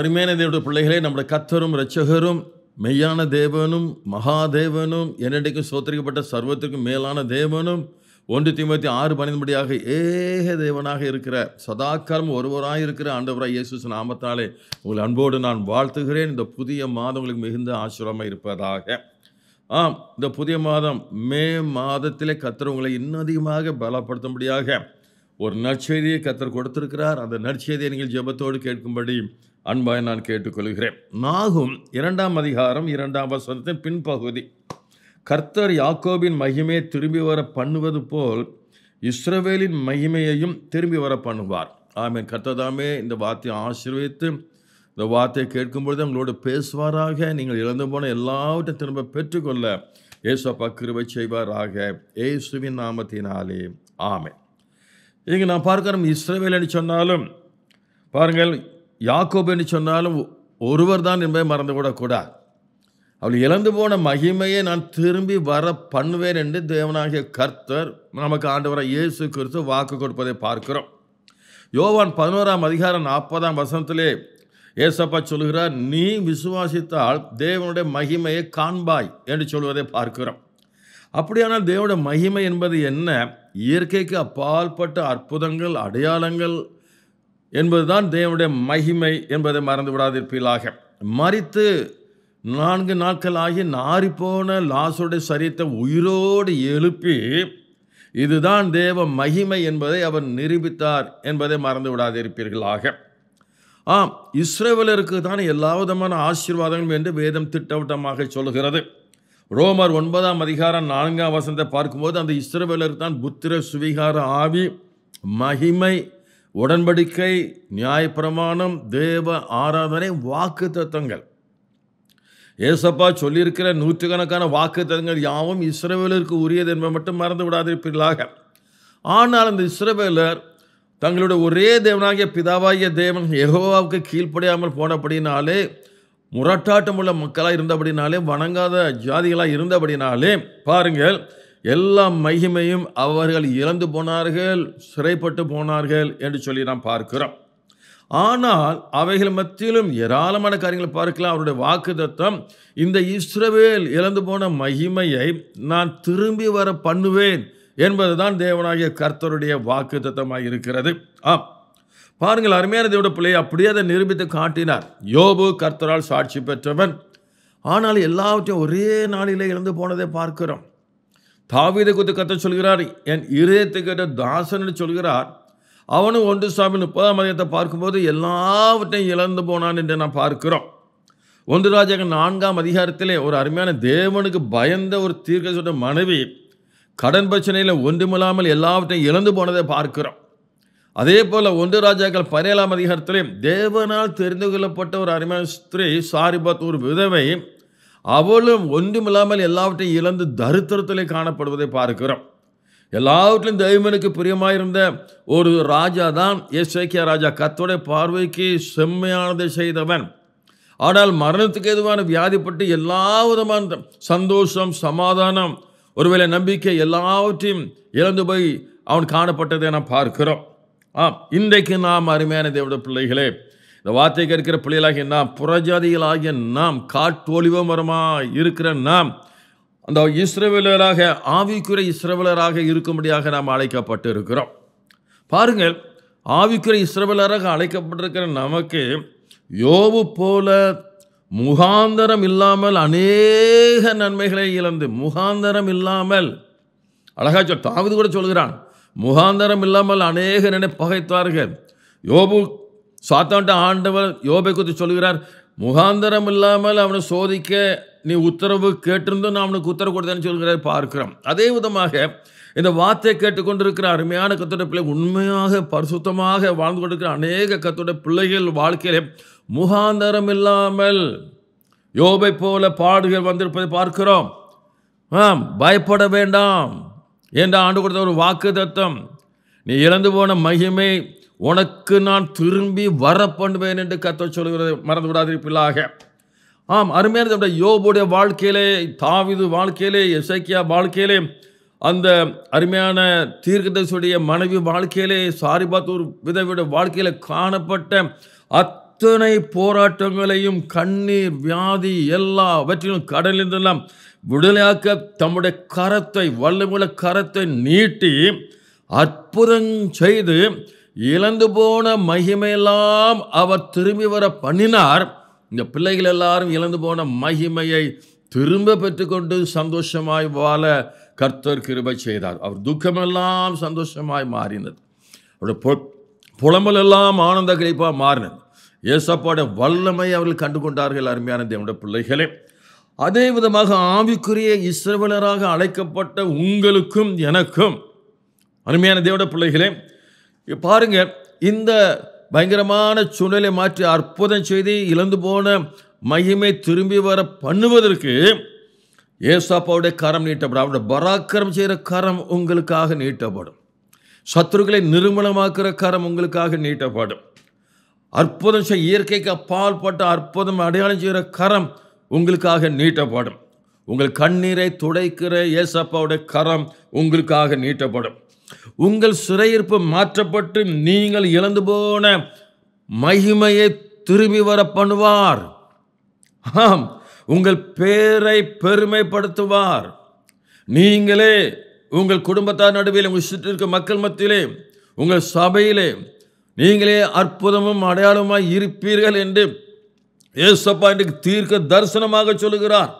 அருமையான தேவடைய பிள்ளைகளே நம்முடைய கத்தரும் ரச்சகரும் மெய்யான தேவனும் மகாதேவனும் என்னடைக்கும் சோத்தரிக்கப்பட்ட சர்வத்திற்கும் மேலான தேவனும் ஒன்று தீமத்தி ஆறு பணிந்தபடியாக ஏக தேவனாக இருக்கிற சதாக்காரம் ஒருவராக இருக்கிற ஆண்டவராக இயேசு நாமத்தாலே உங்கள் அன்போடு நான் வாழ்த்துகிறேன் இந்த புதிய மாதம் உங்களுக்கு மிகுந்த ஆசிரமாக இருப்பதாக ஆம் இந்த புதிய மாதம் மே மாதத்திலே கத்தர் உங்களை இன்னும் அதிகமாக பலப்படுத்தும்படியாக ஒரு நற்செய்தியை கத்தர் கொடுத்திருக்கிறார் அந்த நற்செய்தியை நீங்கள் ஜெபத்தோடு கேட்கும்படி அன்பாய் நான் கேட்டுக்கொள்கிறேன் நாகும் இரண்டாம் அதிகாரம் இரண்டாம் வசனத்தின் பின்பகுதி கர்த்தர் யாக்கோபின் மகிமையை திரும்பி வர பண்ணுவது போல் இஸ்ரவேலின் மகிமையையும் திரும்பி வர பண்ணுவார் ஆமே கர்த்ததாமே இந்த வார்த்தையை ஆசீர்வித்து இந்த வார்த்தையை கேட்கும்பொழுது உங்களோடு பேசுவாராக நீங்கள் இழந்து போன எல்லாவற்றையும் திரும்ப பெற்றுக்கொள்ள ஏசப்பா கிருவை செய்வாராக ஏசுவின் நாமத்தினாலே ஆமே இங்கே நான் பார்க்கிறோம் இஸ்ரேவேல் என்று சொன்னாலும் பாருங்கள் யாக்கோபு என்று சொன்னாலும் ஒருவர் தான் என்பதை மறந்து மறந்துவிடக்கூடாது அவள் இழந்து போன மகிமையை நான் திரும்பி வர பண்ணுவேன் என்று தேவனாகிய கர்த்தர் நமக்கு வர இயேசு குறித்து வாக்கு கொடுப்பதை பார்க்கிறோம் யோவான் பதினோராம் அதிகாரம் நாற்பதாம் வசனத்திலே ஏசப்பா சொல்கிறார் நீ விசுவாசித்தால் தேவனுடைய மகிமையை காண்பாய் என்று சொல்வதை பார்க்கிறோம் அப்படியானால் தேவனுடைய மகிமை என்பது என்ன இயற்கைக்கு அப்பால்பட்ட அற்புதங்கள் அடையாளங்கள் என்பதுதான் தேவனுடைய மகிமை என்பதை மறந்து விடாதிருப்பீர்களாக மறித்து நான்கு நாட்கள் ஆகி நாரிப்போன லாசோடைய சரீரத்தை உயிரோடு எழுப்பி இதுதான் தேவ மகிமை என்பதை அவர் நிரூபித்தார் என்பதை மறந்து விடாதிருப்பீர்களாக ஆம் இஸ்ரேவலருக்கு தான் எல்லா விதமான ஆசீர்வாதங்களும் என்று வேதம் திட்டவட்டமாக சொல்கிறது ரோமர் ஒன்பதாம் அதிகாரம் நான்காம் வசந்தை பார்க்கும்போது அந்த இஸ்ரேவலருக்கு தான் புத்திர சுவிகார ஆவி மகிமை உடன்படிக்கை நியாயப்பிரமாணம் தேவ ஆராதனை வாக்கு தத்தங்கள் ஏசப்பா சொல்லியிருக்கிற நூற்றுக்கணக்கான வாக்கு தத்தங்கள் யாவும் இஸ்ரேவேலருக்கு உரியது என்பதை மட்டும் மறந்து விடாதிருப்பீர்களாக ஆனால் அந்த இஸ்ரவேலர் தங்களுடைய ஒரே தேவனாகிய பிதாவாகிய தேவன் எகோவாவுக்கு கீழ்ப்படியாமல் போனபடினாலே முரட்டாட்டமுள்ள மக்களாக இருந்தபடினாலே வணங்காத ஜாதிகளாக இருந்தபடினாலே பாருங்கள் எல்லா மகிமையும் அவர்கள் இறந்து போனார்கள் சிறைப்பட்டு போனார்கள் என்று சொல்லி நாம் பார்க்கிறோம் ஆனால் அவைகள் மத்தியிலும் ஏராளமான காரியங்களை பார்க்கலாம் அவருடைய வாக்குதத்தம் இந்த இஸ்ரவேல் இழந்து போன மகிமையை நான் திரும்பி வர பண்ணுவேன் என்பதுதான் தேவனாகிய கர்த்தருடைய வாக்குத்தத்தமாக இருக்கிறது ஆம் பாருங்கள் அருமையான தேவட பிள்ளையை அப்படியே அதை நிரூபித்து காட்டினார் யோபு கர்த்தரால் சாட்சி பெற்றவன் ஆனால் எல்லாவற்றையும் ஒரே நாளிலே இழந்து போனதை பார்க்கிறோம் தாவீதை குறித்து கத்த சொல்கிறார் என் இருதயத்துக்கிட்ட தாசன் சொல்கிறார் அவனும் ஒன்று சாமி முப்பதாம் அதிகத்தை பார்க்கும்போது எல்லாவற்றையும் இழந்து போனான் என்று நான் பார்க்கிறோம் ஒன்று ராஜாக்கள் நான்காம் அதிகாரத்திலே ஒரு அருமையான தேவனுக்கு பயந்த ஒரு தீர்க்க சொல்ற மனைவி கடன் பிரச்சனையில் ஒன்றுமில்லாமல் எல்லாவற்றையும் இழந்து போனதை பார்க்கிறோம் அதே போல் ஒன்று ராஜாக்கள் பதினேழாம் அதிகாரத்திலே தேவனால் தெரிந்து கொள்ளப்பட்ட ஒரு அருமையான ஸ்திரீ சாரிபாத் ஒரு விதவை அவளும் ஒன்றுமில்லாமல் எல்லாவற்றையும் இழந்து தருத்திரத்திலே காணப்படுவதை பார்க்கிறோம் எல்லாவற்றிலும் தெய்வனுக்கு பிரியமாயிருந்த ஒரு ராஜா தான் எஸ் ஐக்கிய ராஜா கத்தோடைய பார்வைக்கு செம்மையானதை செய்தவன் ஆனால் மரணத்துக்கு எதுவான வியாதிப்பட்டு எல்லா விதமான சந்தோஷம் சமாதானம் ஒருவேளை நம்பிக்கை எல்லாவற்றையும் இழந்து போய் அவன் காணப்பட்டதை நாம் பார்க்கிறோம் ஆ இன்றைக்கு நாம் அருமையான தேவட பிள்ளைகளே இந்த வார்த்தை கேட்கிற பிள்ளைகளாகிய நாம் புறஜாதிகளாகிய நாம் காட்டொலிவ மரமாக இருக்கிற நாம் அந்த இஸ்ரவலராக ஆவிக்குறை இஸ்ரவலராக இருக்கும்படியாக நாம் அழைக்கப்பட்டு இருக்கிறோம் பாருங்கள் ஆவிக்குறை இஸ்ரவலராக அழைக்கப்பட்டிருக்கிற நமக்கு யோவு போல முகாந்தரம் இல்லாமல் அநேக நன்மைகளை இழந்து முகாந்தரம் இல்லாமல் அழகா சொல் தாவது கூட சொல்கிறான் முகாந்தரம் இல்லாமல் அநேக நினை பகைத்தார்கள் யோபு சாத்தாண்ட ஆண்டவர் யோபை குறித்து சொல்கிறார் முகாந்தரம் இல்லாமல் அவனை சோதிக்க நீ உத்தரவு கேட்டிருந்தும் நான் அவனுக்கு உத்தரவு கொடுத்தேன்னு சொல்கிறார் பார்க்கிறோம் அதே விதமாக இந்த வார்த்தையை கேட்டுக்கொண்டிருக்கிற அருமையான கத்தோட பிள்ளை உண்மையாக பரிசுத்தமாக வாழ்ந்து கொண்டிருக்கிற அநேக கத்தோட பிள்ளைகள் வாழ்க்கையிலே முகாந்தரம் இல்லாமல் யோபை போல பாடுகள் வந்திருப்பதை பார்க்கிறோம் ஆம் பயப்பட வேண்டாம் என்ற ஆண்டு கொடுத்த ஒரு வாக்கு தத்தம் நீ இறந்து போன மகிமை உனக்கு நான் திரும்பி வர பண்ணுவேன் என்று கத்த சொல்கிறது மறந்து விடாதிருப்பில்லாக ஆம் அருமையான யோபுடைய வாழ்க்கையிலே தாவிது வாழ்க்கையிலே எசைக்கியா வாழ்க்கையிலே அந்த அருமையான தீர்க்கதரிசுடைய மனைவி வாழ்க்கையிலே சாரிபாத்தூர் விதவியுடைய வாழ்க்கையில் காணப்பட்ட அத்தனை போராட்டங்களையும் கண்ணீர் வியாதி எல்லாவற்றிலும் கடலிருந்தெல்லாம் விடுதலையாக்க தம்முடைய கரத்தை வல்லமுள்ள கரத்தை நீட்டி அற்புதம் செய்து இழந்து போன மகிமையெல்லாம் அவர் திரும்பி வர பண்ணினார் இந்த பிள்ளைகள் எல்லாரும் இழந்து போன மகிமையை திரும்ப பெற்றுக்கொண்டு சந்தோஷமாய் வாழ கர்த்தர் கிருபை செய்தார் அவர் துக்கமெல்லாம் சந்தோஷமாய் மாறினது அவருடைய புலம்பலெல்லாம் ஆனந்த கிடைப்பாக மாறினது இயேசப்பாட வல்லமை அவர்கள் கண்டு கொண்டார்கள் அருமையான தேவனுடைய பிள்ளைகளே அதே விதமாக ஆவிக்குரிய இஸ்ரவலராக அழைக்கப்பட்ட உங்களுக்கும் எனக்கும் அருமையான தேவட பிள்ளைகளே பாருங்கள் இந்த பயங்கரமான சூழ்நிலை மாற்றி அற்புதம் செய்து இழந்து போன மகிமை திரும்பி வர பண்ணுவதற்கு ஏசாப்பாவுடைய கரம் நீட்டப்படும் அவருடைய பராக்கிரம் செய்கிற கரம் உங்களுக்காக நீட்டப்படும் சத்துருக்களை நிர்மலமாக்குற கரம் உங்களுக்காக நீட்டப்படும் அற்புதம் செய்ய இயற்கைக்கு அப்பால் பட்ட அற்புதம் அடையாளம் செய்கிற கரம் உங்களுக்காக நீட்டப்படும் உங்கள் கண்ணீரை துடைக்கிற ஏசப்பாவுடைய கரம் உங்களுக்காக நீட்டப்படும் உங்கள் சிறையிருப்பு மாற்றப்பட்டு நீங்கள் இழந்து போன மகிமையை திரும்பி வர பண்ணுவார் ஆம் உங்கள் பேரை பெருமைப்படுத்துவார் நீங்களே உங்கள் குடும்பத்தார் நடுவில் உங்கள் சுற்றிருக்க மக்கள் மத்தியிலே உங்கள் சபையிலே நீங்களே அற்புதமும் அடையாளமாக இருப்பீர்கள் என்று ஏசப்பா இன்றைக்கு தீர்க்க தரிசனமாக சொல்லுகிறார்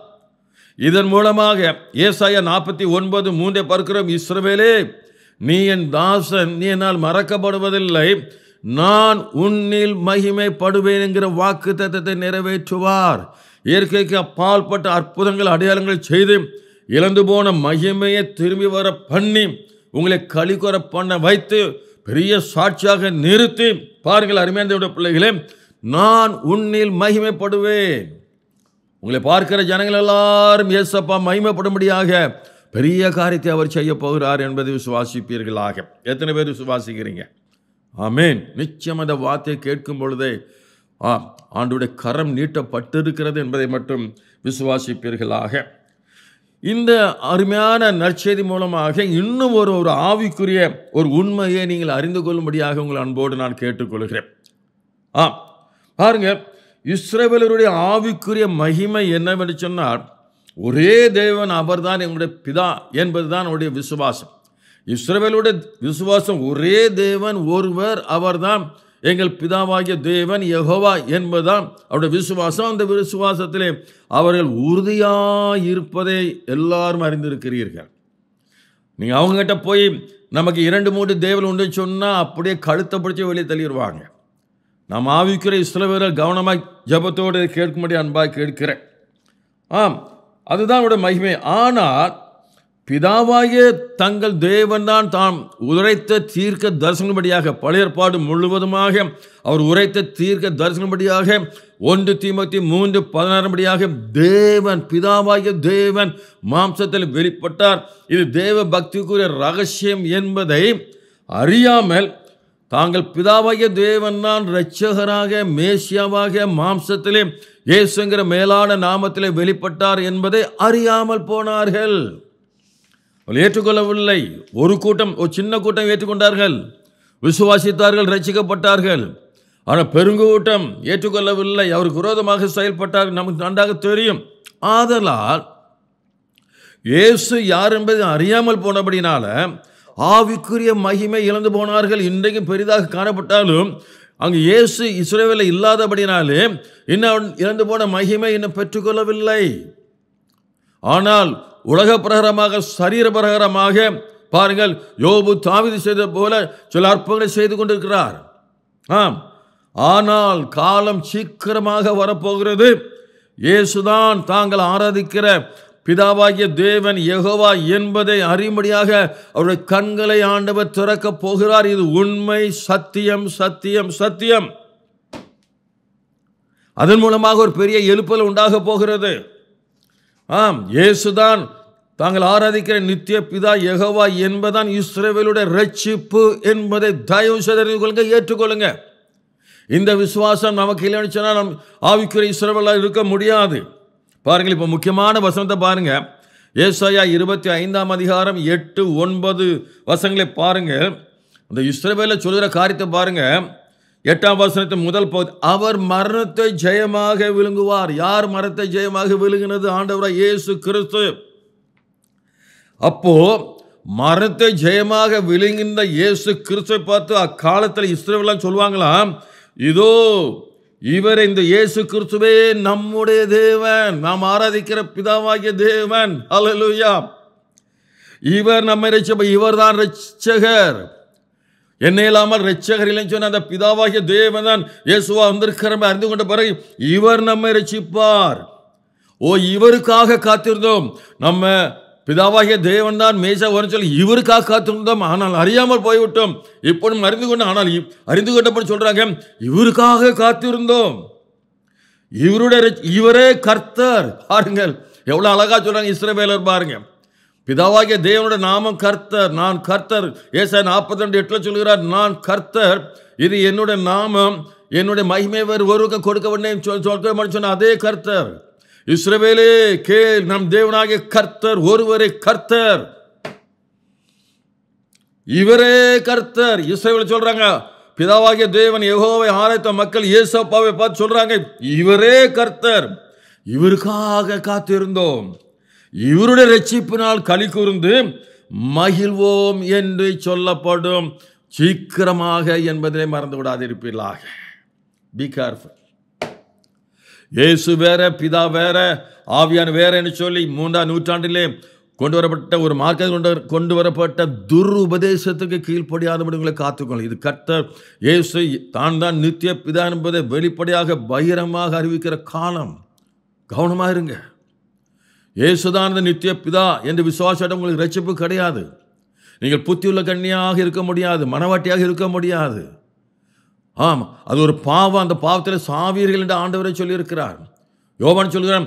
இதன் மூலமாக ஏசாய நாற்பத்தி ஒன்பது மூன்றை பார்க்கிறோம் இஸ்ரவேலே நீ என் தாசன் நீ என்னால் மறக்கப்படுவதில்லை நான் உன்னில் மகிமைப்படுவேன் என்கிற வாக்கு தத்தத்தை நிறைவேற்றுவார் இயற்கைக்கு அப்பால்பட்ட அற்புதங்கள் அடையாளங்கள் செய்து இழந்து போன மகிமையை திரும்பி வர பண்ணி உங்களை கழிக்குற பண்ண வைத்து பெரிய சாட்சியாக நிறுத்தி பாருங்கள் அருமையான பிள்ளைகளே நான் உன்னில் மகிமைப்படுவேன் உங்களை பார்க்கிற ஜனங்கள் எல்லாரும் ஏசப்பா மகிமைப்படும்படியாக பெரிய காரியத்தை அவர் செய்ய போகிறார் என்பதை விசுவாசிப்பீர்களாக எத்தனை பேர் விசுவாசிக்கிறீங்க ஆமேன் நிச்சயம் அந்த வார்த்தையை கேட்கும் பொழுதே ஆ ஆண்டுடைய கரம் நீட்டப்பட்டிருக்கிறது என்பதை மட்டும் விசுவாசிப்பீர்களாக இந்த அருமையான நற்செய்தி மூலமாக இன்னும் ஒரு ஒரு ஆவிக்குரிய ஒரு உண்மையை நீங்கள் அறிந்து கொள்ளும்படியாக உங்கள் அன்போடு நான் கேட்டுக்கொள்கிறேன் ஆ பாருங்கள் இஸ்ரேவலருடைய ஆவிக்குரிய மகிமை என்னவென்று சொன்னால் ஒரே தேவன் அவர்தான் எங்களுடைய பிதா என்பதுதான் அவருடைய விசுவாசம் இஸ்ரவேலுடைய விசுவாசம் ஒரே தேவன் ஒருவர் அவர்தான் எங்கள் பிதாவாகிய தேவன் யகோவா என்பதுதான் அவருடைய விசுவாசம் அந்த விசுவாசத்திலே அவர்கள் உறுதியாக இருப்பதை எல்லாரும் அறிந்திருக்கிறீர்கள் நீங்கள் அவங்ககிட்ட போய் நமக்கு இரண்டு மூன்று தேவல் உண்டு சொன்னால் அப்படியே கழுத்தை பிடிச்சி வெளியே தள்ளிடுவாங்க நாம் ஆவிக்கிற இஸ்லவர்கள் கவனமாக ஜபத்தோடு கேட்கும்படி அன்பாக கேட்கிறேன் ஆம் அதுதான் அவருடைய மகிமை ஆனால் பிதாவாய தங்கள் தேவன் தான் தாம் உரைத்த தீர்க்க தரிசனபடியாக பழையற்பாடு முழுவதுமாக அவர் உரைத்த தீர்க்க தரிசனப்படியாக ஒன்று தீமத்தி மூன்று பதினாறுபடியாக தேவன் பிதாவாகிய தேவன் மாம்சத்தில் வெளிப்பட்டார் இது தேவ பக்திக்குரிய ரகசியம் என்பதை அறியாமல் தாங்கள் பிதாவாகிய தேவன் தான் இரட்சகராக மேசியாவாக மாம்சத்திலே இயேசுங்கிற மேலான நாமத்திலே வெளிப்பட்டார் என்பதை அறியாமல் போனார்கள் ஏற்றுக்கொள்ளவில்லை ஒரு கூட்டம் ஒரு சின்ன கூட்டம் ஏற்றுக்கொண்டார்கள் விசுவாசித்தார்கள் ரசிக்கப்பட்டார்கள் ஆனால் பெருங்கூட்டம் ஏற்றுக்கொள்ளவில்லை அவருக்கு விரோதமாக செயல்பட்டார்கள் நமக்கு நன்றாக தெரியும் ஆதலால் இயேசு யார் என்பது அறியாமல் போனபடினால ஆவிக்குரிய மகிமை இழந்து போனார்கள் இன்றைக்கும் பெரிதாக காணப்பட்டாலும் அங்கு இயேசு இஸ்ரேவில் இல்லாதபடினாலே இன்னும் இழந்து போன மகிமை இன்னும் பெற்றுக்கொள்ளவில்லை ஆனால் உலக பிரகாரமாக சரீர பிரகாரமாக பாருங்கள் யோபு தாவிதி செய்த போல சில அற்புதங்களை செய்து கொண்டிருக்கிறார் ஆம் ஆனால் காலம் சீக்கிரமாக வரப்போகிறது இயேசுதான் தாங்கள் ஆராதிக்கிற பிதாவாகிய தேவன் எகோவா என்பதை அறிமுடியாக அவருடைய கண்களை ஆண்டவர் திறக்கப் போகிறார் இது உண்மை சத்தியம் சத்தியம் சத்தியம் அதன் மூலமாக ஒரு பெரிய எழுப்பல் உண்டாக போகிறது ஆம் இயேசுதான் தாங்கள் ஆராதிக்கிற நித்திய பிதா எகவா என்பதான் இஸ்ரேவேலுடைய ரட்சிப்பு என்பதை தயவு செய்து கொள்ளுங்க ஏற்றுக்கொள்ளுங்க இந்த விசுவாசம் நமக்கு இல்லைன்னு சொன்னால் நம் ஆவிக்குறை இஸ்ரேவலாக இருக்க முடியாது பாருங்கள் இப்போ முக்கியமான வசனத்தை பாருங்கள் ஏசாயா இருபத்தி ஐந்தாம் அதிகாரம் எட்டு ஒன்பது வசங்களை பாருங்கள் அந்த இஸ்ரவேல சொல்கிற காரியத்தை பாருங்கள் எட்டாம் வசனத்தை முதல் பகுதி அவர் மரணத்தை ஜெயமாக விழுங்குவார் யார் மரத்தை ஜெயமாக விழுங்கினது ஆண்டவராக இயேசு கிறிஸ்து அப்போ மரத்தை ஜெயமாக விழுங்கின்ற இயேசு கிறிஸ்துவை பார்த்து அக்காலத்தில் இஸ்ரேவெல்லாம் சொல்லுவாங்களாம் இதோ இவர் இந்த இயேசு கிறிஸ்துவே நம்முடைய தேவன் நாம் ஆராதிக்கிற பிதாவாகிய தேவன் அலலுயா இவர் நம்ம ரட்சப இவர் தான் ரட்சகர் என்ன இல்லாமல் ரட்சகர் இல்லைன்னு சொன்ன அந்த பிதாவாகிய தேவன் தான் இயேசுவா வந்திருக்கிறவன் அறிந்து கொண்ட பிறகு இவர் நம்மை ரட்சிப்பார் ஓ இவருக்காக காத்திருந்தோம் நம்ம பிதாவாகிய தேவன் தான் மேசா வரும் சொல்லி இவருக்காக காத்திருந்தோம் ஆனால் அறியாமல் போய்விட்டோம் இப்பொழுதும் அறிந்து கொண்டு ஆனால் அறிந்து கொண்டபடி சொல்கிறாங்க இவருக்காக காத்திருந்தோம் இவருடைய இவரே கர்த்தர் பாருங்கள் எவ்வளோ அழகா சொல்கிறாங்க இஸ்ரவேலர் பாருங்க பிதாவாகிய தேவனோட நாமம் கர்த்தர் நான் கர்த்தர் ஏசா நாற்பத்தி ரெண்டு எட்டுல சொல்கிறார் நான் கர்த்தர் இது என்னுடைய நாமம் என்னுடைய மகிமை வேறு ஒருவருக்கு கொடுக்க வேண்டிய சொல் சொல்ல சொன்ன அதே கர்த்தர் இஸ்ரவேலே கேள் நம் தேவனாகிய கர்த்தர் ஒருவரே கர்த்தர் இவரே கர்த்தர் இஸ்ரேவில் சொல்றாங்க பிதாவாகிய தேவன் எகோவை ஆராய்த்த மக்கள் இயேசப்பாவை பார்த்து சொல்றாங்க இவரே கர்த்தர் இவருக்காக காத்திருந்தோம் இவருடைய ரட்சிப்பினால் களி கூர்ந்து மகிழ்வோம் என்று சொல்லப்படும் சீக்கிரமாக என்பதை மறந்து விடாதிருப்பீர்களாக பி கேர்ஃபுல் இயேசு வேற பிதா வேற ஆவியான் வேறேன்னு சொல்லி மூன்றாம் நூற்றாண்டிலே கொண்டு வரப்பட்ட ஒரு மார்க்க கொண்டு கொண்டு வரப்பட்ட துருபதேசத்துக்கு கீழ்ப்படியாதபடி உங்களை காத்துக்கொள்ள இது கர்த்தர் இயேசு தான் தான் நித்திய பிதா என்பதை வெளிப்படையாக பகிரமாக அறிவிக்கிற காலம் கவனமாக இருங்க இயேசுதான் இந்த நித்திய பிதா என்று விசுவாசிடம் உங்களுக்கு ரட்சிப்பு கிடையாது நீங்கள் புத்தியுள்ள கண்ணியாக இருக்க முடியாது மனவாட்டியாக இருக்க முடியாது ஆமாம் அது ஒரு பாவம் அந்த பாவத்தில் சாவீர்கள் என்று ஆண்டவரை சொல்லியிருக்கிறார் யோவான் சொல்கிறான்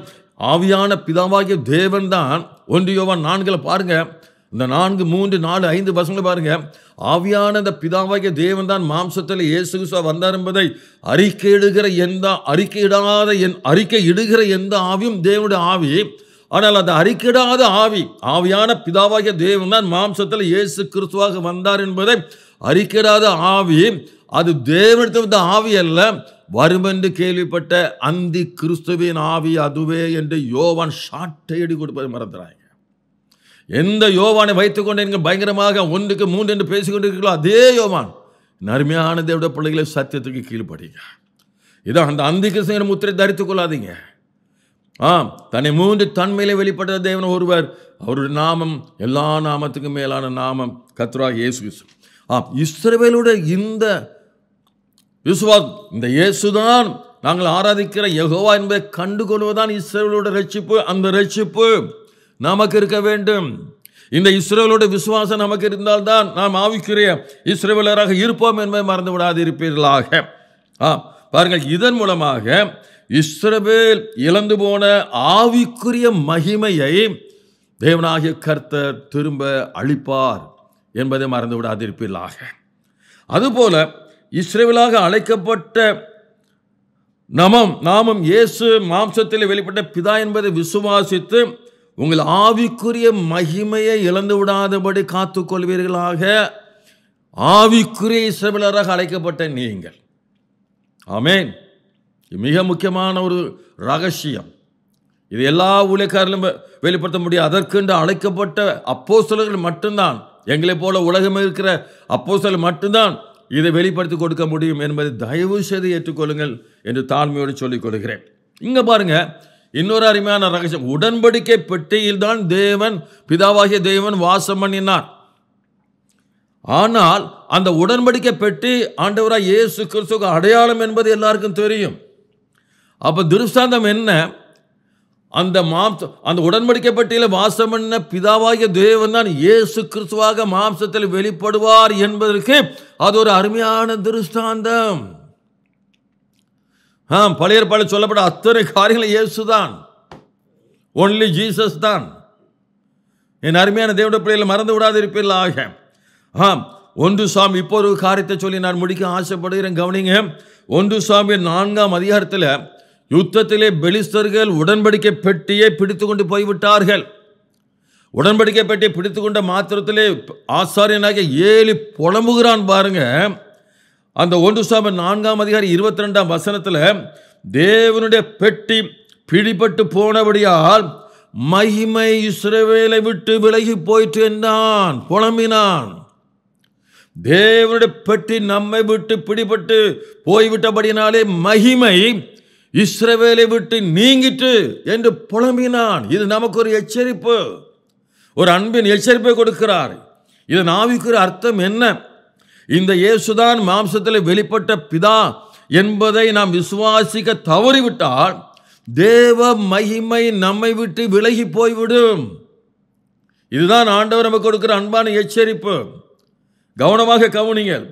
ஆவியான பிதாவாகிய தேவன் தான் ஒன்று யோவான் நான்கில் பாருங்கள் இந்த நான்கு மூன்று நாலு ஐந்து வசங்களை பாருங்கள் ஆவியான இந்த பிதாவாகிய தேவன் தான் மாம்சத்தில் இயேசு கிறிஸ்துவா வந்தார் என்பதை அறிக்கையிடுகிற எந்த அறிக்கையிடாத என் அறிக்கை இடுகிற எந்த ஆவியும் தேவனுடைய ஆவி ஆனால் அந்த அறிக்கையிடாத ஆவி ஆவியான பிதாவாகிய தேவன் தான் மாம்சத்தில் இயேசு கிறிஸ்துவாக வந்தார் என்பதை அறிக்கையிடாத ஆவி அது தேவனிடத்திலிருந்து ஆவி அல்ல வரும் என்று கேள்விப்பட்ட அந்தி கிறிஸ்துவின் ஆவி அதுவே என்று யோவான் ஷாட்டையடி கொடுப்பதை மறந்துறாங்க எந்த யோவானை வைத்துக்கொண்டு நீங்கள் பயங்கரமாக ஒன்றுக்கு மூன்று என்று பேசிக்கொண்டிருக்கிறீர்களோ அதே யோவான் நர்மையான தேவட பிள்ளைகளை சத்தியத்துக்கு கீழ்படுங்க இதான் அந்த அந்தி கிருஷ்ணன் முத்திரை தரித்துக் கொள்ளாதீங்க ஆம் தன்னை மூன்று தன்மையிலே வெளிப்பட்ட தேவன் ஒருவர் அவருடைய நாமம் எல்லா நாமத்துக்கும் மேலான நாமம் கத்ரா இயேசு ஆம் இஸ்ரவேலுடைய இந்த யூசுவா இந்த இயேசுதான் நாங்கள் ஆராதிக்கிற யகோவா என்பதை கண்டுகொள்வதுதான் இஸ்ரேலோட ரட்சிப்பு அந்த ரட்சிப்பு நமக்கு இருக்க வேண்டும் இந்த இஸ்ரேலோட விசுவாசம் நமக்கு இருந்தால்தான் நாம் ஆவிக்குரிய இஸ்ரேவலராக இருப்போம் என்பதை மறந்து விடாது இருப்பீர்களாக ஆ பாருங்கள் இதன் மூலமாக இஸ்ரவேல் இழந்து போன ஆவிக்குரிய மகிமையை தேவனாகிய கர்த்தர் திரும்ப அழிப்பார் என்பதை மறந்து விடாதிருப்பீர்களாக அதுபோல இஸ்ரேவிலாக அழைக்கப்பட்ட நமம் நாமும் இயேசு மாம்சத்தில் வெளிப்பட்ட பிதா என்பதை விசுவாசித்து உங்கள் ஆவிக்குரிய மகிமையை இழந்து விடாதபடி காத்துக்கொள்வீர்களாக ஆவிக்குரிய இஸ்ரேவிலராக அழைக்கப்பட்ட நீங்கள் ஆமேன் மிக முக்கியமான ஒரு ரகசியம் இது எல்லா ஊழியக்காரர்களும் வெளிப்படுத்த முடியும் அதற்கென்று அழைக்கப்பட்ட அப்போ சிலர்கள் மட்டும்தான் எங்களைப் போல உலகம் இருக்கிற அப்போ மட்டும்தான் இதை வெளிப்படுத்தி கொடுக்க முடியும் என்பதை தயவு செய்து ஏற்றுக்கொள்ளுங்கள் என்று தாழ்மையோடு சொல்லிக் கொள்கிறேன் இங்கே பாருங்கள் இன்னொரு அருமையான ரகசியம் உடன்படிக்கை பெட்டியில் தான் தேவன் பிதாவாகிய தேவன் வாசம் பண்ணினார் ஆனால் அந்த உடன்படிக்கை பெட்டி ஆண்டவராக இயேசு கிறிஸ்துக்கு அடையாளம் என்பது எல்லாருக்கும் தெரியும் அப்போ திருஷ்டாந்தம் என்ன அந்த மாம்சம் அந்த உடன்படிக்கை பெட்டியில் வாசம் பண்ண பிதாவாகிய தேவன் தான் இயேசு கிறிஸ்துவாக மாம்சத்தில் வெளிப்படுவார் என்பதற்கு அது ஒரு அருமையான திருஷ்டாந்தம் ஆ பழைய ஏற்பாடு சொல்லப்பட்ட அத்தனை காரியங்களும் இயேசு தான் ஒன்லி ஜீசஸ் தான் என் அருமையான தேவட பிள்ளைகளை மறந்து விடாது இருப்பீர்கள் ஆக ஆம் ஒன்று சாமி இப்போ ஒரு காரியத்தை சொல்லி நான் முடிக்க ஆசைப்படுகிறேன் கவனிங்க ஒன்று சாமி நான்காம் அதிகாரத்தில் யுத்தத்திலே பெலிஸ்தர்கள் உடன்படிக்கை பெட்டியை பிடித்து கொண்டு போய்விட்டார்கள் உடன்படிக்கை பெட்டி பிடித்து கொண்ட மாத்திரத்திலே ஆசாரியனாக ஏழி புலம்புகிறான் பாருங்க அந்த ஒன்று சாமி நான்காம் அதிகாரி இருபத்தி ரெண்டாம் வசனத்தில் தேவனுடைய பெட்டி பிடிபட்டு போனபடியால் மகிமை இஸ்ரவேலை விட்டு விலகி போயிட்டு என்றான் புலம்பினான் தேவனுடைய பெட்டி நம்மை விட்டு பிடிபட்டு போய்விட்டபடினாலே மகிமை இஸ்ரவேலை விட்டு நீங்கிட்டு என்று புலம்பினான் இது நமக்கு ஒரு எச்சரிப்பு ஒரு அன்பின் எச்சரிப்பை கொடுக்கிறார் இதன் ஆவிக்குரிய அர்த்தம் என்ன இந்த இயேசுதான் மாம்சத்தில் வெளிப்பட்ட பிதா என்பதை நாம் விசுவாசிக்க தவறிவிட்டால் தேவ மகிமை நம்மை விட்டு விலகி போய்விடும் இதுதான் ஆண்டவர் நமக்கு கொடுக்கிற அன்பான எச்சரிப்பு கவனமாக கவனிங்கள்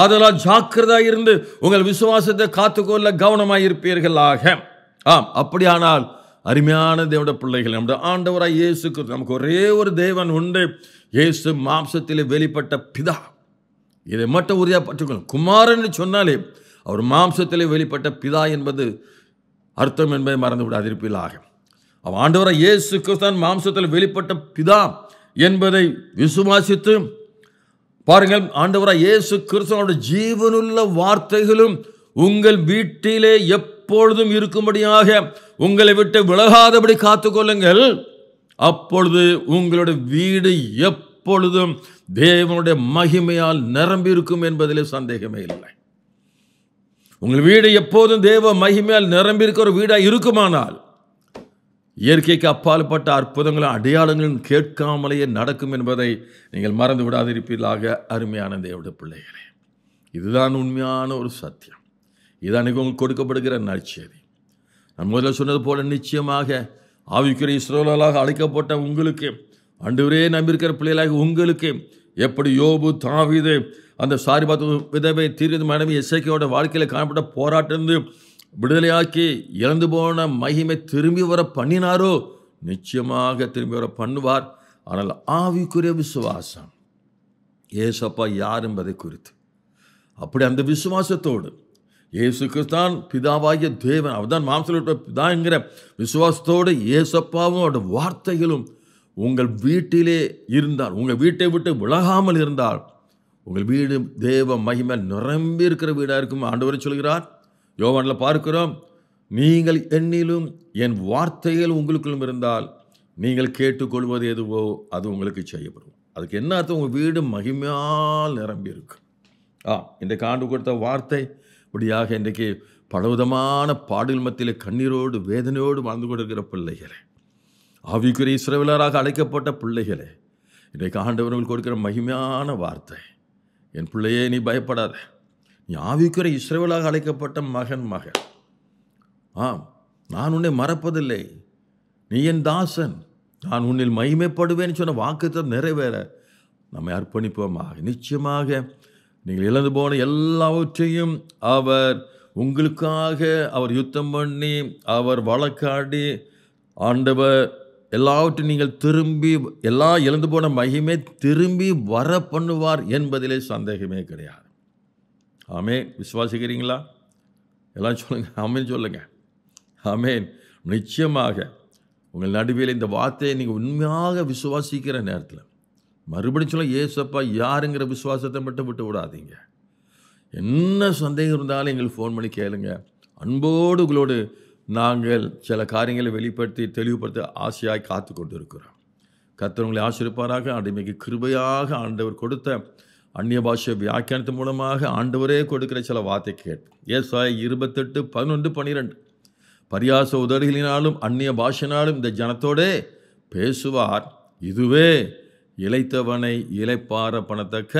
ஆதலால் ஜாக்கிரதா இருந்து உங்கள் விசுவாசத்தை காத்துக்கொள்ள கவனமாக இருப்பீர்களாக ஆம் அப்படியானால் அருமையான தேவட பிள்ளைகள் நம்முடைய ஆண்டவராக இயேசு நமக்கு ஒரே ஒரு தேவன் உண்டு இயேசு மாம்சத்தில் வெளிப்பட்ட பிதா இதை மட்டும் உறுதியாக பற்றுக்கணும் குமாரன் சொன்னாலே அவர் மாம்சத்தில் வெளிப்பட்ட பிதா என்பது அர்த்தம் என்பதை மறந்து விடாதிருப்பிலாக அவன் ஆண்டவராக இயேசு கிறிஸ்தான் மாம்சத்தில் வெளிப்பட்ட பிதா என்பதை விசுவாசித்து பாருங்கள் ஆண்டவராக இயேசு கிறிஸ்தவனுடைய ஜீவனுள்ள வார்த்தைகளும் உங்கள் வீட்டிலே எப் எப்பொழுதும் இருக்கும்படியாக உங்களை விட்டு விலகாதபடி காத்துக்கொள்ளுங்கள் அப்பொழுது உங்களுடைய வீடு எப்பொழுதும் தேவனுடைய மகிமையால் நிரம்பி இருக்கும் என்பதிலே சந்தேகமே இல்லை உங்கள் வீடு எப்போதும் தேவ மகிமையால் நிரம்பி இருக்கிற வீடாக இருக்குமானால் இயற்கைக்கு பட்ட அற்புதங்களும் அடையாளங்களும் கேட்காமலேயே நடக்கும் என்பதை நீங்கள் மறந்து விடாதிருப்பீர்களாக அருமையான தேவட பிள்ளைகளே இதுதான் உண்மையான ஒரு சத்தியம் இது அன்றைக்கு உங்களுக்கு கொடுக்கப்படுகிற நற்செய்தி நான் முதல்ல சொன்னது போல நிச்சயமாக ஆவிக்குரிய இஸ்ரோலாக அழைக்கப்பட்ட உங்களுக்கு அன்றுவரே நம்பியிருக்கிற பிள்ளைகளாக உங்களுக்கு எப்படி யோபு தாவிது அந்த சாரி பார்த்த விதவை தீர்வு மனைவி இசைக்கையோட வாழ்க்கையில் காணப்பட்ட போராட்டிருந்து விடுதலையாக்கி இறந்து போன மகிமை திரும்பி வர பண்ணினாரோ நிச்சயமாக திரும்பி வர பண்ணுவார் ஆனால் ஆவிக்குரிய விசுவாசம் ஏசப்பா யார் என்பதை குறித்து அப்படி அந்த விசுவாசத்தோடு இயேசு கிறிஸ்தான் பிதாவாகிய தேவன் அவர் தான் மாம்சலோட பிதா என்கிற விசுவாசத்தோடு இயேசப்பாவும் அவருடைய வார்த்தைகளும் உங்கள் வீட்டிலே இருந்தால் உங்கள் வீட்டை விட்டு விலகாமல் இருந்தால் உங்கள் வீடு தேவ மகிமை நிரம்பி இருக்கிற வீடாக இருக்கும் வரை சொல்கிறார் யோவானில் பார்க்கிறோம் நீங்கள் என்னிலும் என் வார்த்தைகள் உங்களுக்குள்ளும் இருந்தால் நீங்கள் கேட்டுக்கொள்வது எதுவோ அது உங்களுக்கு செய்யப்படும் அதுக்கு என்ன அர்த்தம் உங்கள் வீடு மகிமையால் நிரம்பி இருக்கும் ஆ இந்த காண்டு கொடுத்த வார்த்தை இப்படியாக இன்றைக்கு பலவிதமான பாடல் மத்தியில் கண்ணீரோடு வேதனையோடு வாழ்ந்து கொண்டிருக்கிற பிள்ளைகளே ஆவிக்குரிய இஸ்ரவிலராக அழைக்கப்பட்ட பிள்ளைகளே இன்றைக்கு ஆண்டவர்கள் கொடுக்கிற மகிமையான வார்த்தை என் பிள்ளையே நீ பயப்படாத நீ ஆவிக்குரிய இஸ்ரேவலாக அழைக்கப்பட்ட மகன் மகன் ஆம் நான் உன்னை மறப்பதில்லை நீ என் தாசன் நான் உன்னில் மகிமைப்படுவேன்னு சொன்ன வாக்குத்தம் நிறைவேற நம்மை அர்ப்பணிப்போமாக நிச்சயமாக நீங்கள் இழந்து போன எல்லாவற்றையும் அவர் உங்களுக்காக அவர் யுத்தம் பண்ணி அவர் வழக்காடி ஆண்டவர் எல்லாவற்றையும் நீங்கள் திரும்பி எல்லா இழந்து போன மகிமே திரும்பி வர பண்ணுவார் என்பதிலே சந்தேகமே கிடையாது ஆமே விசுவாசிக்கிறீங்களா எல்லாம் சொல்லுங்கள் ஆமே சொல்லுங்கள் ஆமேன் நிச்சயமாக உங்கள் நடுவில் இந்த வார்த்தையை நீங்கள் உண்மையாக விசுவாசிக்கிற நேரத்தில் மறுபடியும் சொல்ல ஏசப்பா யாருங்கிற விசுவாசத்தை மட்டும் விட்டு விடாதீங்க என்ன சந்தேகம் இருந்தாலும் எங்களுக்கு ஃபோன் பண்ணி கேளுங்க அன்போடு உங்களோடு நாங்கள் சில காரியங்களை வெளிப்படுத்தி தெளிவுபடுத்த ஆசையாக காத்து கொண்டு இருக்கிறோம் கத்தவங்களை ஆசிரிப்பாராக அடிமைக்கு கிருபையாக ஆண்டவர் கொடுத்த அந்நிய பாஷை வியாக்கியானத்து மூலமாக ஆண்டவரே கொடுக்கிற சில வார்த்தை கேட்போம் ஏசாய் இருபத்தெட்டு பதினொன்று பன்னிரெண்டு பரியாச உதடுகளினாலும் அந்நிய பாஷினாலும் இந்த ஜனத்தோடே பேசுவார் இதுவே இழைத்தவனை இலைப்பார பணத்தக்க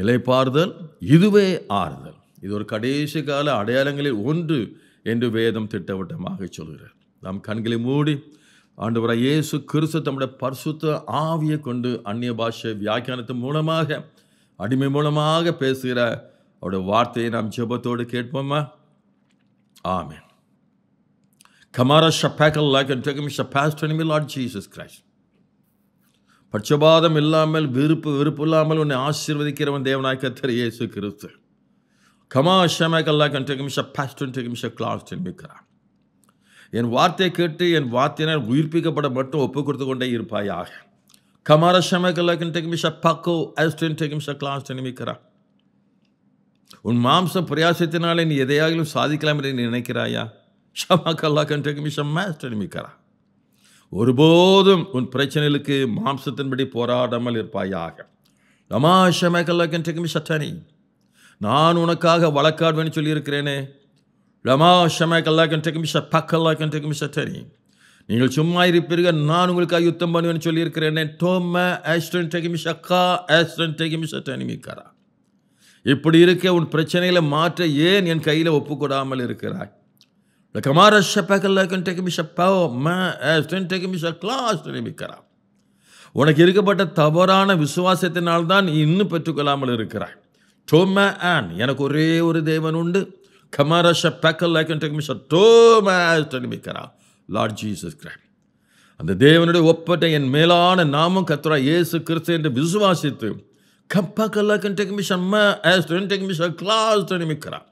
இலைப்பாறுதல் இதுவே ஆறுதல் இது ஒரு கடைசி கால அடையாளங்களில் ஒன்று என்று வேதம் திட்டவட்டமாக சொல்கிறார் நாம் கண்களை மூடி ஆண்டவராக இயேசு கிறிஸ்து தம்முடைய பரிசுத்த ஆவியை கொண்டு அந்நிய பாஷை வியாக்கியானத்தின் மூலமாக அடிமை மூலமாக பேசுகிற அவருடைய வார்த்தையை நாம் ஜெபத்தோடு கேட்போமா ஆமே கமாரா ஷப்பாக்கல் லாக் அண்ட் டேக் ஷப்பாஸ்ட் லார்ட் ஜீசஸ் கிரைஸ்ட் பட்சபாதம் இல்லாமல் விருப்பு விருப்பு இல்லாமல் உன்னை ஆசீர்வதிக்கிறவன் தேவனாய் கத்தர் இயேசு கிறிஸ்து கமா ஷமே கல்லா கன் நிமிஷம் நிமிஷம் கிளாஸ் நிற்கிறான் என் வார்த்தையை கேட்டு என் வார்த்தையினால் உயிர்ப்பிக்கப்பட மட்டும் ஒப்புக் கொடுத்து கொண்டே இருப்பாயாக கமார ஷமே கல்லா கன் நிமிஷம் பக்கோ அஸ்டின் நிமிஷம் கிளாஸ் நிமிக்கிறான் உன் மாம்ச பிரயாசத்தினாலே நீ எதையாகிலும் சாதிக்கலாம் என்று நினைக்கிறாயா ஷமா கல்லா கன் டெக் நிமிஷம் மேஸ்ட் ஒருபோதும் உன் பிரச்சனைகளுக்கு மாம்சத்தின்படி போராடாமல் இருப்பாயாக ரமா ஷமகல்லகன்றிக்கும் சட்டானி நான் உனக்காக வழக்காடுவேன்னு சொல்லியிருக்கிறேனே ரமா ஷமகல்லகன்றிக்கும் ஷ பக்கல்லகன்றிக்கும் சட்டானி நீங்கள் சும்மா இருப்பீர்கள் நான் உங்களுக்காக யுத்தம் பண்ணுவேன்னு சொல்லியிருக்கிறேனே டோம ஆஸ்டன் டெகிமி ஷக்கா ஆஸ்டன் டெகிமி சட்டனிமிக்காரா இப்படி இருக்க உன் பிரச்சனையில் மாற்ற ஏன் என் கையில் ஒப்புக்கூடாமல் இருக்கிறாய் لكما شبك الله كن تكمي شباو ما أستن تكمي شكلا أستن بكرا உனக்கு இருக்கப்பட்ட தவறான விசுவாசத்தினால்தான் இன்னும் பெற்றுக்கொள்ளாமல் இருக்கிறாய் டோம ஆன் எனக்கு ஒரே ஒரு தேவன் உண்டு கமரஷ பேக்கல் லைக்கன் டெக்மிஷர் டோம ஆஸ்டனிமிக்கிறா லார்ட் ஜீசஸ் கிரைம் அந்த தேவனுடைய ஒப்பட்ட என் மேலான நாமம் கத்துரா இயேசு கிறிஸ்து என்று விசுவாசித்து கப்பா கல்லா கன் டெக்மிஷன் ம ஆஸ்டன் டெக்மிஷன் கிளாஸ் டெனிமிக்கிறான்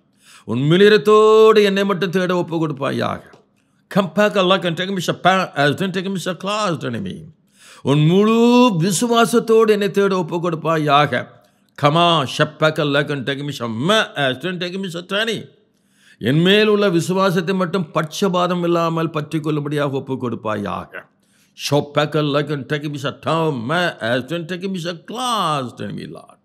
உண்மையிலத்தோடு என்னை மட்டும் தேட ஒப்பு கொடுப்பாயாக கம்பேக் அல்லா கன் டேக் மிஸ் டேக் மிஸ் கிளாஸ் டெனிமி உன் முழு விசுவாசத்தோடு என்னை தேட ஒப்பு கொடுப்பாயாக கமா ஷப்பேக் அல்லா கன் டேக் மிஸ் டேக் மிஸ் டேனி என் மேல் உள்ள விசுவாசத்தை மட்டும் பட்சபாதம் இல்லாமல் பற்றி கொள்ளும்படியாக ஒப்பு கொடுப்பாயாக ஷொப்பேக் அல்லா கன் டேக் மிஸ் டேக் மிஸ் கிளாஸ் டெனிமி லார்ட்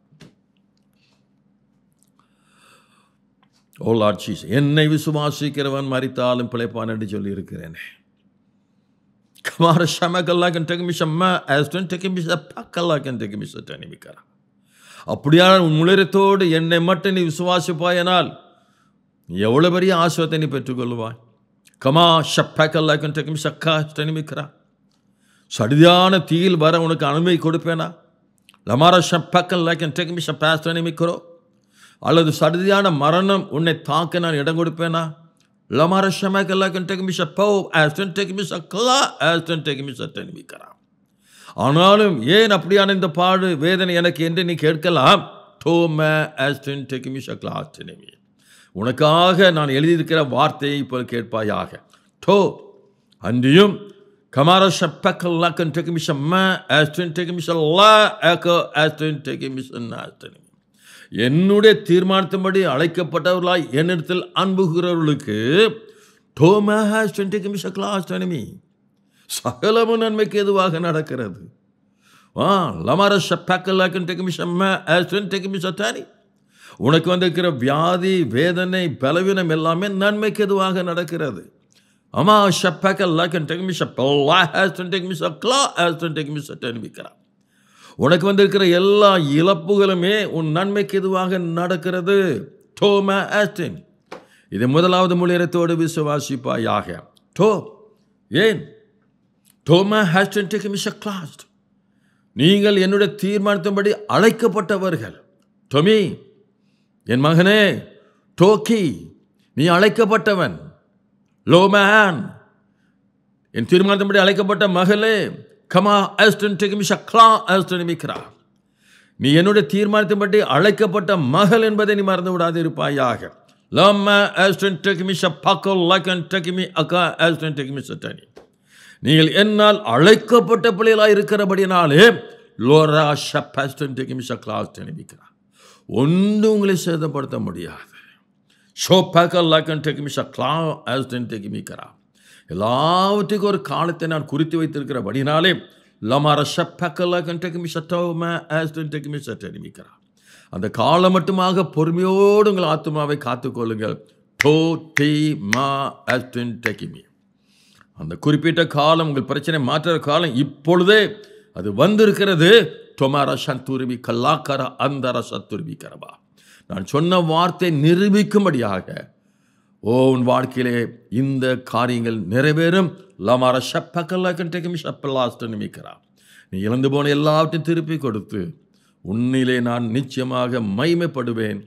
ஓ oh, லாட்சி என்னை விசுவாசிக்கிறவன் மறித்தாலும் பிழைப்பான் என்று சொல்லியிருக்கிறேனே Kamara Shama Allah can take me Shama as don't take me Pak Allah can அப்படியான உன் முளிரத்தோடு என்னை மட்டும் நீ விசுவாசிப்பாயனால் எவ்வளோ பெரிய ஆசுவத்தை நீ பெற்றுக்கொள்வாய் கமா ஷப்பக்கல்லா கண்டக்கும் சக்கா ஸ்டனிமிக்கிறா சடிதான தீயில் வர உனக்கு அனுமதி கொடுப்பேனா லமாரா ஷப்பக்கல்லா கண்டக்கும் சப்பா ஸ்டனிமிக்கிறோம் அல்லது சடுதியான மரணம் உன்னை தாக்க நான் இடம் கொடுப்பேனா லமார கன் ஆஸ் டேக் மிஸ் அ கலா ஆஸ் டேக் மிஸ் ஆனாலும் ஏன் அப்படியான இந்த பாடு வேதனை எனக்கு என்று நீ கேட்கலாம் ஆஸ் டேக் மிஸ் அ டெனிமி உனக்காக நான் எழுதியிருக்கிற வார்த்தையை இப்போ கேட்பாயாக டோ அன்றியும் கமார ஷப்பக்கல்லா கன் டேக் மிஸ் அம்மா ஆஸ் டென் டேக் மிஸ் அல்லா ஆஸ் டேக் மிஸ் என்னுடைய தீர்மானத்தின்படி அழைக்கப்பட்டவர்களாய் என்னிடத்தில் அன்புகிறவர்களுக்கு ஹாஸ் கிளாஸ் சகலமும் நன்மைக்கு எதுவாக நடக்கிறது ஆ லமர ஷப்பாக்கல்லாக்கன் உனக்கு வந்திருக்கிற வியாதி வேதனை பலவீனம் எல்லாமே நன்மைக்கு எதுவாக நடக்கிறது ஆமா ஷப்பாக்கல்லாக்கன் டெக்கமிஷ பல்லா ஹாஸ்டன் டெக்கமிஷ கிளா ஹாஸ்டன் டெக்கமிஷ டென்மிக்கிறான் உனக்கு வந்திருக்கிற எல்லா இழப்புகளுமே உன் நன்மைக்கு எதுவாக நடக்கிறது டோமா ஆஸ்டின் இது முதலாவது மொழியத்தோடு விசுவாசிப்பாயாக டோ ஏன் டோமா ஹாஸ்டன் டேக் மிஸ் கிளாஸ்ட் நீங்கள் என்னுடைய தீர்மானத்தின்படி அழைக்கப்பட்டவர்கள் டொமி என் மகனே டோக்கி நீ அழைக்கப்பட்டவன் லோமேன் என் தீர்மானத்தின்படி அழைக்கப்பட்ட மகளே கமா அஸ்டன்டிகும் ஷக்லா அஸ்டனிமிக்ரா நீ என்னுடைய தீர்மானத்தின்படி அழைக்கப்பட்ட மகள் என்பதை நீ மறந்து விடாது இருப்பாயாக லம்ம டெக்மி அக்கா நீங்கள் என்னால் அழைக்கப்பட்ட பிள்ளைகளாக இருக்கிறபடினாலே லோரா உங்களை சேதப்படுத்த முடியாது ஷோப்பாக்கோ லக்கன் டெக்மி ஷக்லா ஆஸ்டன் டெக்மிக்ரா எல்லாவற்றுக்கும் ஒரு காலத்தை நான் குறித்து வைத்திருக்கிறபடினாலே அந்த காலம் மட்டுமாக பொறுமையோடு உங்கள் ஆத்மாவை காத்துக்கொள்ளுங்கள் மா அந்த குறிப்பிட்ட காலம் உங்கள் பிரச்சனை மாற்ற காலம் இப்பொழுதே அது வந்திருக்கிறது டொமாரா சந்துருவி கல்லாக்கர அந்தர சத்துருவி கரபா நான் சொன்ன வார்த்தை நிரூபிக்கும்படியாக ஓ உன் வாழ்க்கையிலே இந்த காரியங்கள் நிறைவேறும் லமார ஷப்பக்கல்லாக்கன்றைக்கும் ஷப்பல்லாஸ்ட் நிமிக்கிறார் நீ இழந்து போன எல்லாவற்றையும் திருப்பி கொடுத்து உன்னிலே நான் நிச்சயமாக மைமைப்படுவேன்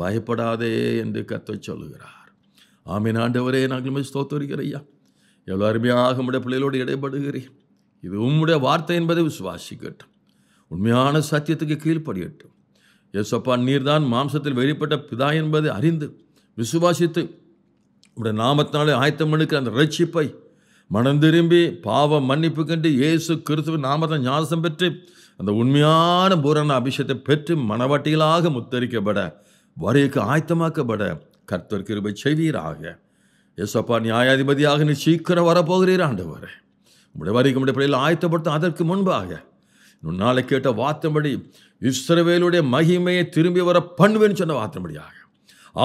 பயப்படாதே என்று கத்தை சொல்லுகிறார் நாண்டு ஆண்டவரே நாங்கள் ஸ்தோத்தரிக்கிற ஐயா எவ்வளோ அருமையாக உடைய பிள்ளைகளோடு இடைபடுகிறேன் இது உம்முடைய வார்த்தை என்பதை விசுவாசிக்கட்டும் உண்மையான சத்தியத்துக்கு கீழ்ப்படியட்டும் ஏசப்பா நீர்தான் மாம்சத்தில் வெளிப்பட்ட பிதா என்பதை அறிந்து விசுவாசித்து உடைய நாமத்தினாலே ஆயத்தம் பண்ணுக்கிற அந்த ரட்சிப்பை மனம் திரும்பி பாவ மன்னிப்பு கண்டு இயேசு கிறிஸ்துவ நாமத்தை ஞாசம் பெற்று அந்த உண்மையான பூரண அபிஷேகத்தை பெற்று மனவாட்டிகளாக முத்தரிக்கப்பட வரைக்கு ஆயத்தமாக்கப்பட கர்த்தர் கிருபை செய்வீராக யேசப்பா நியாயாதிபதியாக நீ சீக்கிரம் வரப்போகிறீர் ஆண்டவர் உங்களுடைய வரைக்கும் உடைய பிள்ளைகளை ஆயத்தப்படுத்தும் அதற்கு முன்பாக முன்னால் கேட்ட வார்த்தைபடி இஸ்ரவேலுடைய மகிமையை திரும்பி வர பண்ணுவேன்னு சொன்ன வார்த்தைபடியாக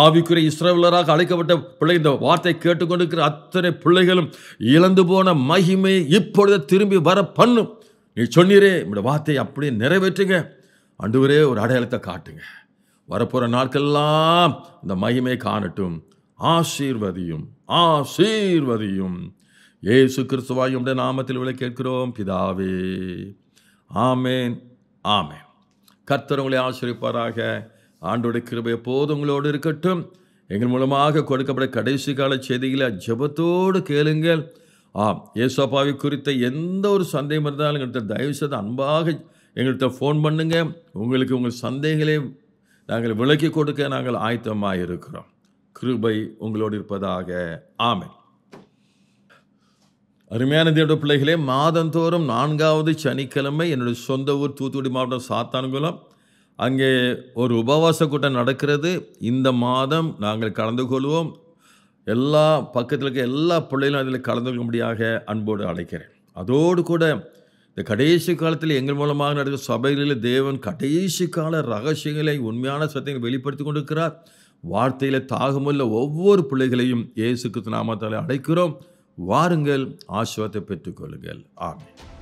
ஆவிக்குரிய இஸ்ரேலராக அழைக்கப்பட்ட பிள்ளை இந்த வார்த்தை கேட்டுக்கொண்டிருக்கிற அத்தனை பிள்ளைகளும் இழந்து போன மகிமை இப்பொழுது திரும்பி வர பண்ணும் நீ சொன்னீரே இந்த வார்த்தையை அப்படியே நிறைவேற்றுங்க அண்டுவரே ஒரு அடையாளத்தை காட்டுங்க வரப்போகிற நாட்கள்லாம் இந்த மகிமை காணட்டும் ஆசீர்வதியும் ஆசீர்வதியும் ஏசு கிறிஸ்துவாயுடைய நாமத்தில் விளை கேட்கிறோம் பிதாவே ஆமேன் ஆமேன் கர்த்தர் உங்களை ஆசிரிப்பாராக ஆண்டோட கிருபை எப்போது உங்களோடு இருக்கட்டும் எங்கள் மூலமாக கொடுக்கப்பட கடைசி கால செய்திகளை ஜபத்தோடு கேளுங்கள் ஆம் ஏசப்பாவை குறித்த எந்த ஒரு சந்தேகம் இருந்தாலும் எங்கள்கிட்ட தயவு செய்து அன்பாக எங்கள்கிட்ட ஃபோன் பண்ணுங்கள் உங்களுக்கு உங்கள் சந்தேகங்களை நாங்கள் விலக்கி கொடுக்க நாங்கள் ஆயத்தமாக இருக்கிறோம் கிருபை உங்களோடு இருப்பதாக ஆமை அருமையான தேவடைய பிள்ளைகளே மாதந்தோறும் நான்காவது சனிக்கிழமை என்னுடைய சொந்த ஊர் தூத்துக்குடி மாவட்டம் சாத்தான்குளம் அங்கே ஒரு உபவாச கூட்டம் நடக்கிறது இந்த மாதம் நாங்கள் கலந்து கொள்வோம் எல்லா பக்கத்தில் இருக்க எல்லா பிள்ளைகளும் அதில் கலந்து கொள்ளும்படியாக அன்போடு அழைக்கிறேன் அதோடு கூட இந்த கடைசி காலத்தில் எங்கள் மூலமாக நடக்கிற சபைகளில் தேவன் கடைசி கால ரகசியங்களை உண்மையான சத்தியங்களை வெளிப்படுத்தி கொண்டிருக்கிறார் வார்த்தையில் தாகமுள்ள ஒவ்வொரு பிள்ளைகளையும் இயேசுக்கு நாமத்தால் அழைக்கிறோம் வாருங்கள் ஆசிர்வாதத்தை பெற்றுக்கொள்ளுங்கள் ஆமாம்